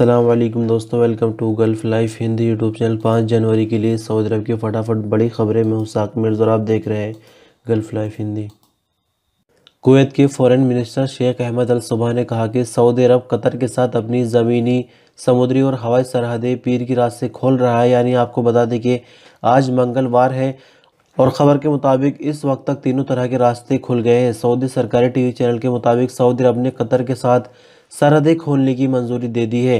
असलम दोस्तों welcome to Gulf Life Hindi YouTube channel पाँच जनवरी के लिए सऊदी अरब की फटाफट बड़ी खबरें में हुसाक मिर्ज और आप देख रहे हैं गल्फ़ लाइफ हिंदी कुवैत के foreign minister Sheikh Ahmad Al Sabah ने कहा कि सऊदी अरब कतर के साथ अपनी ज़मीनी समुद्री और हवाई सरहदें पीर की रात से खोल रहा है यानी आपको बता दें कि आज मंगलवार है और ख़बर के मुताबिक इस वक्त तक तीनों तरह के रास्ते खुल गए हैं सऊदी सरकारी टीवी चैनल के मुताबिक सऊदी अरब ने कतर के साथ सरहदें खोलने की मंजूरी दे दी है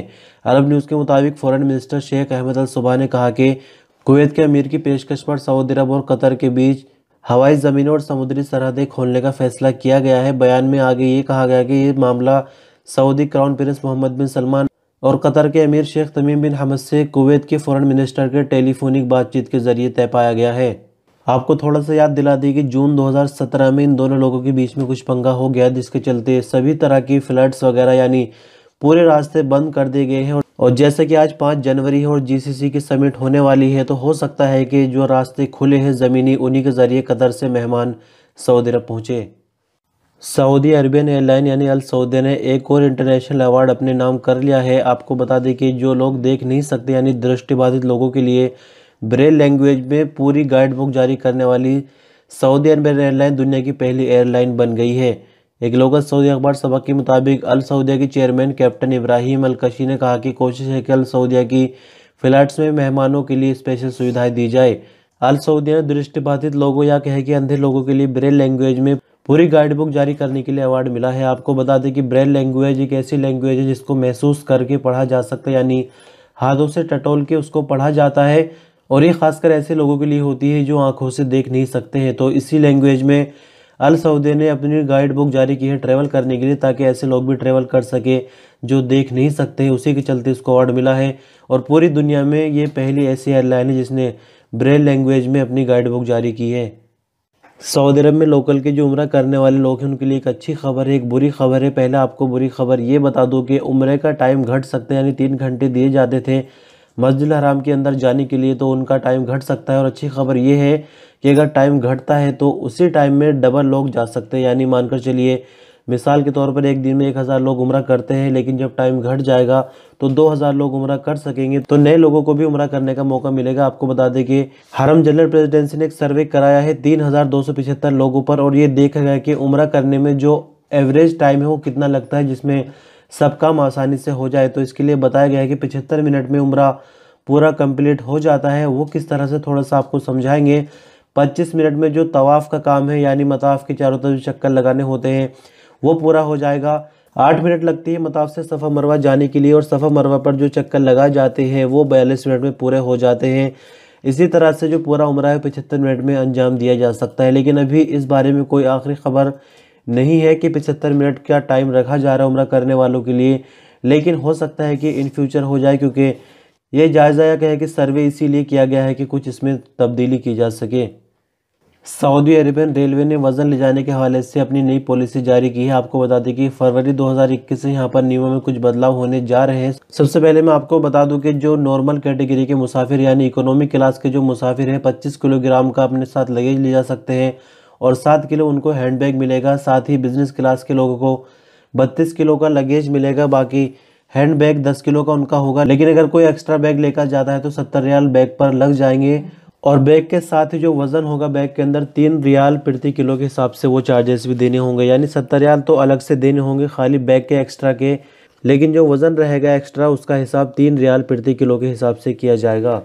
अरब न्यूज़ के मुताबिक foreign minister Sheikh Ahmad Al Sabah ने कहा कि कुवैत के अमीर की पेशकश पर सऊदी अरब और कतर के बीच हवाई ज़मीनों और समुद्री सरहदें खोलने का फैसला किया गया है बयान में आगे ये कहा गया कि ये मामला Saudi crown prince Mohammed bin Salman और कतर के अमीर शेख तमीम बिन हमद से कुवैत के फॉरेन मिनिस्टर के टेलीफोनिक बातचीत के जरिए तय पाया गया है आपको थोड़ा सा याद दिला दी कि जून 2017 में इन दोनों लोगों के बीच में कुछ पंगा हो गया जिसके चलते सभी तरह की फ्लड्स वगैरह यानी पूरे रास्ते बंद कर दिए गए हैं और जैसे कि आज पाँच जनवरी है और जीसीसी की समिट होने वाली है तो हो सकता है कि जो रास्ते खुले हैं ज़मीनी उन्हीं के ज़रिए कतर से मेहमान सऊदी अरब पहुँचे सऊदी अरबियन एयरलाइन यानी अल सऊदी ने एक और इंटरनेशनल अवार्ड अपने नाम कर लिया है आपको बता दें कि जो लोग देख नहीं सकते यानी दृष्टिबाधित लोगों के लिए ब्रेल लैंग्वेज में पूरी गाइड बुक जारी करने वाली सऊदी अरब एयरलाइन दुनिया की पहली एयरलाइन बन गई है एक लोकल सऊदी अखबार सभा के मुताबिक अल सऊदिया के चेयरमैन कैप्टन इब्राहिम अलकशी ने कहा कि कोशिश है कि अल सऊदिया की फ्लाइट्स में मेहमानों के लिए स्पेशल सुविधाएं दी जाए अल सऊदिया ने दृष्टिबाधित लोगों या कहे कि अंधे लोगों के लिए ब्रेल लैंग्वेज में पूरी गाइड बुक जारी करने के लिए अवार्ड मिला है आपको बता दें कि ब्रेल लैंग्वेज एक ऐसी लैंग्वेज है जिसको महसूस करके पढ़ा जा सकता है यानी हाथों से टटोल के उसको पढ़ा जाता है और ये ख़ासकर ऐसे लोगों के लिए होती है जो आंखों से देख नहीं सकते हैं तो इसी लैंग्वेज में अल सऊदे ने अपनी गाइड बुक जारी की है ट्रैवल करने के लिए ताकि ऐसे लोग भी ट्रैवल कर सके जो देख नहीं सकते हैं उसी के चलते इसको अवार्ड मिला है और पूरी दुनिया में ये पहली ऐसी एयरलाइन है जिसने ब्रेल लैंग्वेज में अपनी गाइड बुक जारी की है सऊदी अरब में लोकल के जो उम्र करने वाले लोग हैं उनके लिए एक अच्छी खबर है एक बुरी खबर है पहले आपको बुरी खबर ये बता दूँ कि उम्र का टाइम घट सकता है यानी तीन घंटे दिए जाते थे मस्जिद हराम के अंदर जाने के लिए तो उनका टाइम घट सकता है और अच्छी खबर ये है कि अगर टाइम घटता है तो उसी टाइम में डबल लोग जा सकते हैं यानी मानकर चलिए मिसाल के तौर पर एक दिन में एक हज़ार लोग उम्र करते हैं लेकिन जब टाइम घट जाएगा तो दो हज़ार लोग उम्र कर सकेंगे तो नए लोगों को भी उम्र करने का मौका मिलेगा आपको बता दें कि हरम जनरल प्रेसिडेंसी ने एक सर्वे कराया है तीन हज़ार दो सौ पिछहत्तर लोगों पर और ये देखा गया कि उम्र करने में जो एवरेज टाइम है वो कितना लगता है जिसमें सब काम आसानी से हो जाए तो इसके लिए बताया गया है कि पिछहत्तर मिनट में उम्र पूरा कंप्लीट हो जाता है वो किस तरह से थोड़ा सा आपको समझाएंगे पच्चीस मिनट में जो तवाफ़ का काम है यानी मताफ़ के चारों तरफ चक्कर लगाने होते हैं वो पूरा हो जाएगा आठ मिनट लगती है मताफ से सफ़ा मरवा जाने के लिए और सफ़ा मरवा पर जो चक्कर लगाए जाते हैं वो बयालीस मिनट में पूरे हो जाते हैं इसी तरह से जो पूरा उम्र है पचहत्तर मिनट में अंजाम दिया जा सकता है लेकिन अभी इस बारे में कोई आखिरी खबर नहीं है कि पिछहत्तर मिनट का टाइम रखा जा रहा है उम्र करने वालों के लिए लेकिन हो सकता है कि इन फ्यूचर हो जाए क्योंकि ये जायज़ा यह है कि सर्वे इसीलिए किया गया है कि कुछ इसमें तब्दीली की जा सके सऊदी अरेबियन रेलवे ने वज़न ले जाने के हवाले से अपनी नई पॉलिसी जारी की है आपको बता दें कि फरवरी 2021 से यहाँ पर नियमों में कुछ बदलाव होने जा रहे हैं सबसे पहले मैं आपको बता दूं कि जो नॉर्मल कैटेगरी के मुसाफिर यानी इकोनॉमिक क्लास के जो मुसाफिर हैं 25 किलोग्राम का अपने साथ लगेज ले जा सकते हैं और सात किलो उनको हैंडबैग मिलेगा साथ ही बिजनेस क्लास के लोगों को बत्तीस किलो का लगेज मिलेगा बाकी हैंड बैग दस किलो का उनका होगा लेकिन अगर कोई एक्स्ट्रा बैग लेकर जाता है तो सत्तर रियाल बैग पर लग जाएंगे और बैग के साथ ही जो वज़न होगा बैग के अंदर तीन रियाल प्रति किलो के हिसाब से वो चार्जेस भी देने होंगे यानी सत्तर रियाल तो अलग से देने होंगे खाली बैग के एक्स्ट्रा के लेकिन जो वज़न रहेगा एक्स्ट्रा उसका हिसाब तीन रियाल प्रति किलो के हिसाब से किया जाएगा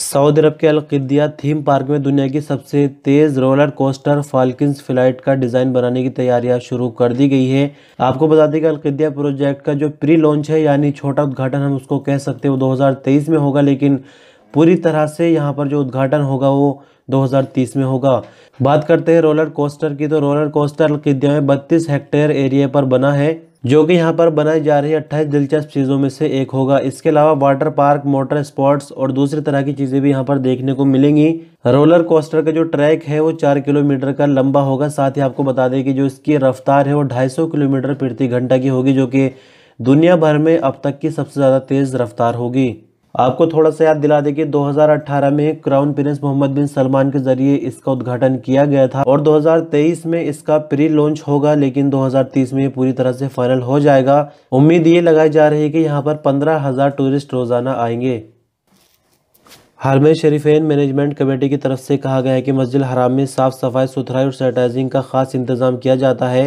सऊदी अरब के अलकदिया थीम पार्क में दुनिया की सबसे तेज़ रोलर कोस्टर फाल्किस फ्लाइट का डिज़ाइन बनाने की तैयारियां शुरू कर दी गई है आपको बता दें कि अलकदिया प्रोजेक्ट का जो प्री लॉन्च है यानी छोटा उद्घाटन हम उसको कह सकते हैं वो 2023 में होगा लेकिन पूरी तरह से यहाँ पर जो उद्घाटन होगा वो 2030 में होगा बात करते हैं रोलर कोस्टर की तो रोलर कोस्टर अलकदिया में बत्तीस हेक्टेयर एरिया पर बना है जो कि यहाँ पर बनाई जा रही अट्ठाईस दिलचस्प चीज़ों में से एक होगा इसके अलावा वाटर पार्क मोटर स्पोर्ट्स और दूसरी तरह की चीज़ें भी यहाँ पर देखने को मिलेंगी रोलर कोस्टर का जो ट्रैक है वो चार किलोमीटर का लंबा होगा साथ ही आपको बता दें कि जो इसकी रफ्तार है वो ढाई किलोमीटर प्रति घंटा की होगी जो कि दुनिया भर में अब तक की सबसे ज़्यादा तेज़ रफ्तार होगी आपको थोड़ा सा याद दिला दें कि 2018 में crown prince Mohammed bin Salman के जरिए इसका उद्घाटन किया गया था और 2023 में इसका प्री लॉन्च होगा लेकिन 2030 में पूरी तरह से फाइनल हो जाएगा उम्मीद ये लगाई जा रही है कि यहाँ पर पंद्रह हज़ार टूरिस्ट रोज़ाना आएंगे हाल में शरीफेन मैनेजमेंट कमेटी की तरफ से कहा गया है कि मस्जिद हराम में साफ़ सफाई सुथराई और सैनिटाइजिंग का खास इंतजाम किया जाता है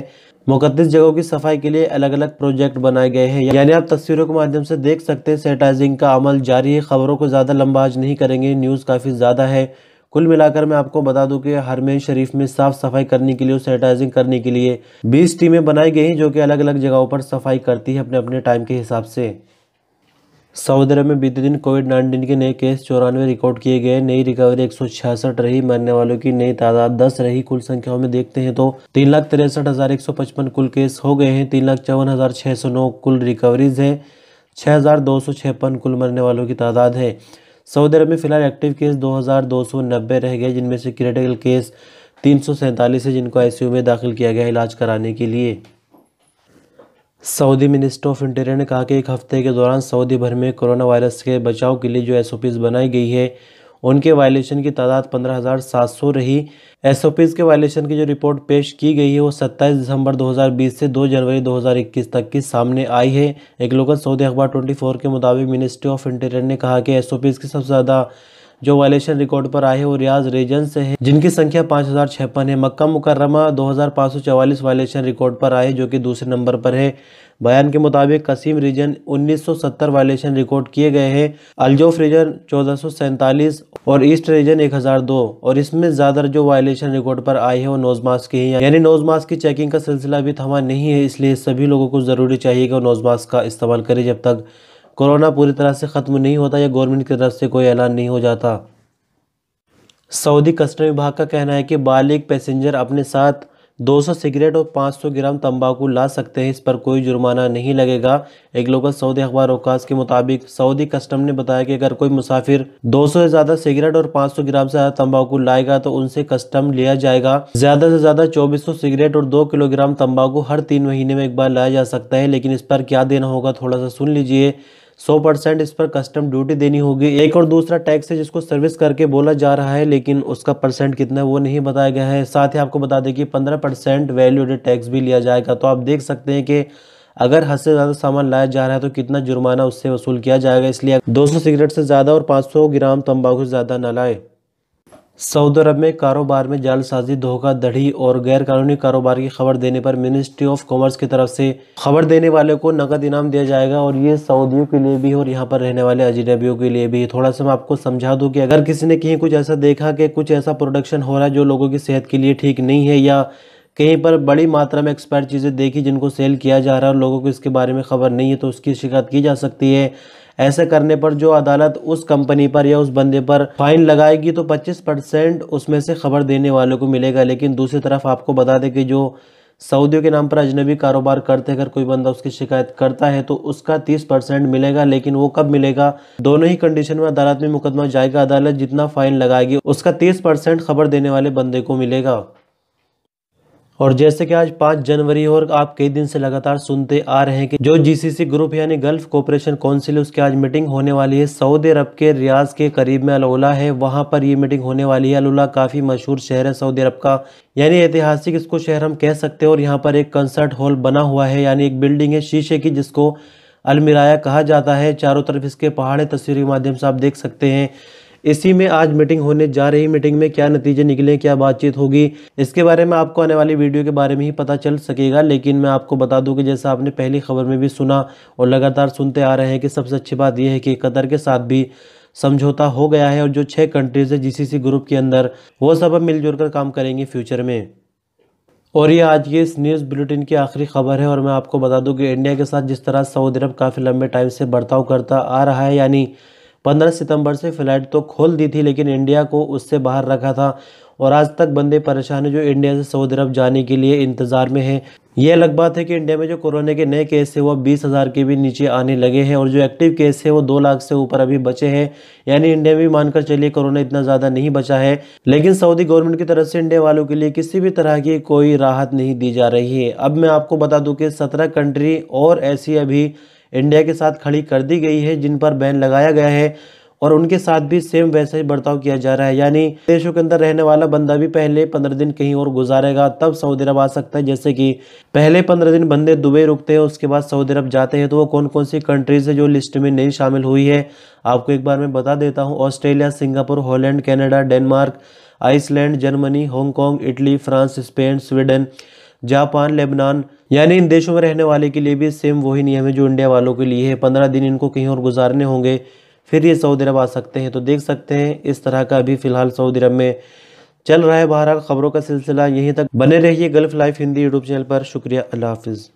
मुकदस जगहों की सफाई के लिए अलग अलग प्रोजेक्ट बनाए गए हैं यानी आप तस्वीरों के माध्यम से देख सकते हैं सैनिटाइजिंग का अमल जारी है खबरों को ज़्यादा लंबाज नहीं करेंगे न्यूज़ काफ़ी ज़्यादा है कुल मिलाकर मैं आपको बता दूं कि हरमेन शरीफ में साफ सफाई करने के लिए और सैनिटाइजिंग करने के लिए 20 टीमें बनाई गई हैं जो कि अलग अलग जगहों पर सफाई करती है अपने अपने टाइम के हिसाब से सऊदी अरब में बीते दिन कोविड नाइन्टीन के नए केस चौरानवे रिकॉर्ड किए गए नई रिकवरी एक रही मरने वालों की नई तादाद 10 रही कुल संख्याओं में देखते हैं तो तीन लाख तिरसठ हज़ार एक सौ पचपन कुल केस हो गए हैं तीन लाख चौवन हज़ार छः सौ नौ कुल रिकवरीज हैं छः हज़ार दो सौ छप्पन कुल मरने वालों की तादाद है सऊदी अरब में फिलहाल एक्टिव केस दो हज़ार दो सौ नब्बे रह गए जिनमें से क्रिटिकल केस तीन सौ सैंतालीस है जिनको आईसीयू में दाखिल किया गया इलाज कराने के लिए सऊदी मिनिस्टर ऑफ इंटीरियर ने कहा कि एक हफ्ते के दौरान सऊदी भर में कोरोना वायरस के बचाव के लिए जो एस बनाई गई है उनके वायलेशन की तादाद पंद्रह हज़ार सात सौ रही एस के वायलेशन की जो रिपोर्ट पेश की गई है वो 27 दिसंबर 2020 से 2 जनवरी 2021 तक की सामने आई है एक लोकल सऊदी अखबार 24 के मुताबिक मिनिस्ट्री ऑफ इंटीरियर ने कहा कि एस की सबसे ज़्यादा जो वायलेशन रिकॉर्ड पर आए वो रियाज रीजन से हैं जिनकी संख्या पाँच हज़ार छप्पन है मक्का मुकर्रमा दो हज़ार पाँच सौ चवालीस वायलेशन रिकॉर्ड पर आए जो कि दूसरे नंबर पर है बयान के मुताबिक कसीम रीजन 1970 वायलेशन रिकॉर्ड किए गए हैं अलजोफ रीजन चौदह और ईस्ट रीजन 1002 और इसमें ज़्यादा जो वायलेशन रिकॉर्ड पर आए हैं वो नोज मास्क के हैं यानी नोज मास्क की चेकिंग का सिलसिला भी थमा नहीं है इसलिए सभी लोगों को ज़रूरी चाहिए कि वो नोज मास्क का इस्तेमाल करें जब तक कोरोना पूरी तरह से ख़त्म नहीं होता या गवर्नमेंट की तरफ से कोई ऐलान नहीं हो जाता सऊदी कस्टम विभाग का कहना है कि बालिक पैसेंजर अपने साथ 200 सिगरेट और 500 ग्राम तंबाकू ला सकते हैं इस पर कोई जुर्माना नहीं लगेगा एक लोकल सऊदी अखबार अवकाश के मुताबिक सऊदी कस्टम ने बताया कि अगर कोई मुसाफिर 200 से ज़्यादा सिगरेट और 500 ग्राम से ज़्यादा तंबाकू लाएगा तो उनसे कस्टम लिया जाएगा ज़्यादा से ज़्यादा 2400 सिगरेट और 2 किलोग्राम तम्बाकू हर तीन महीने में एक बार लाया जा सकता है लेकिन इस पर क्या देना होगा थोड़ा सा सुन लीजिए सौ परसेंट इस पर कस्टम ड्यूटी देनी होगी एक और दूसरा टैक्स है जिसको सर्विस करके बोला जा रहा है लेकिन उसका परसेंट कितना है वो नहीं बताया गया है साथ ही आपको बता दें कि पंद्रह परसेंट वैल्यू एडेड टैक्स भी लिया जाएगा तो आप देख सकते हैं कि अगर हद से ज़्यादा सामान लाया जा रहा है तो कितना जुर्माना उससे वसूल किया जाएगा इसलिए दो सिगरेट से ज़्यादा और पाँच ग्राम तंबाकू से ज़्यादा ना लाए सऊदी अरब में कारोबार में जालसाजी धोखाधड़ी और गैरकानूनी कारोबार की खबर देने पर मिनिस्ट्री ऑफ कॉमर्स की तरफ से खबर देने वाले को नकद इनाम दिया जाएगा और ये सऊदियों के लिए भी और यहाँ पर रहने वाले अजनबियों के लिए भी थोड़ा सा मैं आपको समझा दूँ कि अगर किसी ने कहीं कुछ ऐसा देखा कि कुछ ऐसा प्रोडक्शन हो रहा है जो लोगों की सेहत के लिए ठीक नहीं है या कहीं पर बड़ी मात्रा में एक्सपायर चीज़ें देखी जिनको सेल किया जा रहा है और लोगों को इसके बारे में खबर नहीं है तो उसकी शिकायत की जा सकती है ऐसे करने पर जो अदालत उस कंपनी पर या उस बंदे पर फाइन लगाएगी तो पच्चीस परसेंट उसमें से खबर देने वालों को मिलेगा लेकिन दूसरी तरफ आपको बता दें कि जो सऊदियों के नाम पर अजनबी कारोबार करते अगर कोई बंदा उसकी शिकायत करता है तो उसका तीस परसेंट मिलेगा लेकिन वो कब मिलेगा दोनों ही कंडीशन में अदालत में मुकदमा जाएगा अदालत जितना फाइन लगाएगी उसका तीस परसेंट खबर देने वाले बंदे को मिलेगा और जैसे कि आज पांच जनवरी और आप कई दिन से लगातार सुनते आ रहे हैं कि जो जीसीसी ग्रुप यानी गल्फ कॉपरेशन काउंसिल उसकी आज मीटिंग होने वाली है सऊदी अरब के रियाज के करीब में अलोला है वहां पर ये मीटिंग होने वाली है अलोला काफ़ी मशहूर शहर है सऊदी अरब का यानी ऐतिहासिक इसको शहर हम कह सकते हैं और यहाँ पर एक कंसर्ट हॉल बना हुआ है यानी एक बिल्डिंग है शीशे की जिसको अलमिराया कहा जाता है चारों तरफ इसके पहाड़ तस्वीर के माध्यम से आप देख सकते हैं इसी में आज मीटिंग होने जा रही मीटिंग में क्या नतीजे निकले क्या बातचीत होगी इसके बारे में आपको आने वाली वीडियो के बारे में ही पता चल सकेगा लेकिन मैं आपको बता दूं कि जैसा आपने पहली खबर में भी सुना और लगातार सुनते आ रहे हैं कि सबसे अच्छी बात यह है कि कतर के साथ भी समझौता हो गया है और जो छः कंट्रीज है जी ग्रुप के अंदर वो सब अब मिलजुल कर काम करेंगे फ्यूचर में और ये आज की इस न्यूज़ बुलेटिन की आखिरी खबर है और मैं आपको बता दूं कि इंडिया के साथ जिस तरह सऊदी अरब काफ़ी लंबे टाइम से बर्ताव करता आ रहा है यानी 15 सितंबर से फ्लाइट तो खोल दी थी लेकिन इंडिया को उससे बाहर रखा था और आज तक बंदे परेशान हैं जो इंडिया से सऊदी अरब जाने के लिए इंतज़ार में हैं यह अलग बात है कि इंडिया में जो कोरोना के नए केस है वो बीस हज़ार के भी नीचे आने लगे हैं और जो एक्टिव केस है वो दो लाख से ऊपर अभी बचे हैं यानी इंडिया में मानकर चलिए कोरोना इतना ज़्यादा नहीं बचा है लेकिन सऊदी गवर्नमेंट की तरफ से इंडिया वालों के लिए किसी भी तरह की कोई राहत नहीं दी जा रही है अब मैं आपको बता दूँ कि सत्रह कंट्री और ऐसी अभी इंडिया के साथ खड़ी कर दी गई है जिन पर बैन लगाया गया है और उनके साथ भी सेम वैसा ही बर्ताव किया जा रहा है यानी देशों के अंदर रहने वाला बंदा भी पहले पंद्रह दिन कहीं और गुजारेगा तब सऊदी अरब आ सकता है जैसे कि पहले पंद्रह दिन बंदे दुबई रुकते हैं उसके बाद सऊदी अरब जाते हैं तो वो कौन कौन सी कंट्रीज़ है जो लिस्ट में नहीं शामिल हुई है आपको एक बार मैं बता देता हूँ Australia Singapore Holland Canada Denmark Iceland Germany Hong Kong Italy France Spain Sweden Japan Lebanon यानी इन देशों में रहने वाले के लिए भी सेम वही नियम है जो इंडिया वालों के लिए है पंद्रह दिन इनको कहीं और गुजारने होंगे फिर ये सऊदी अरब आ सकते हैं तो देख सकते हैं इस तरह का अभी फ़िलहाल सऊदी अरब में चल रहा है बहरहाल ख़बरों का सिलसिला यहीं तक बने रहिए Gulf Life Hindi YouTube channel पर शुक्रिया अल्लाह हाफिज़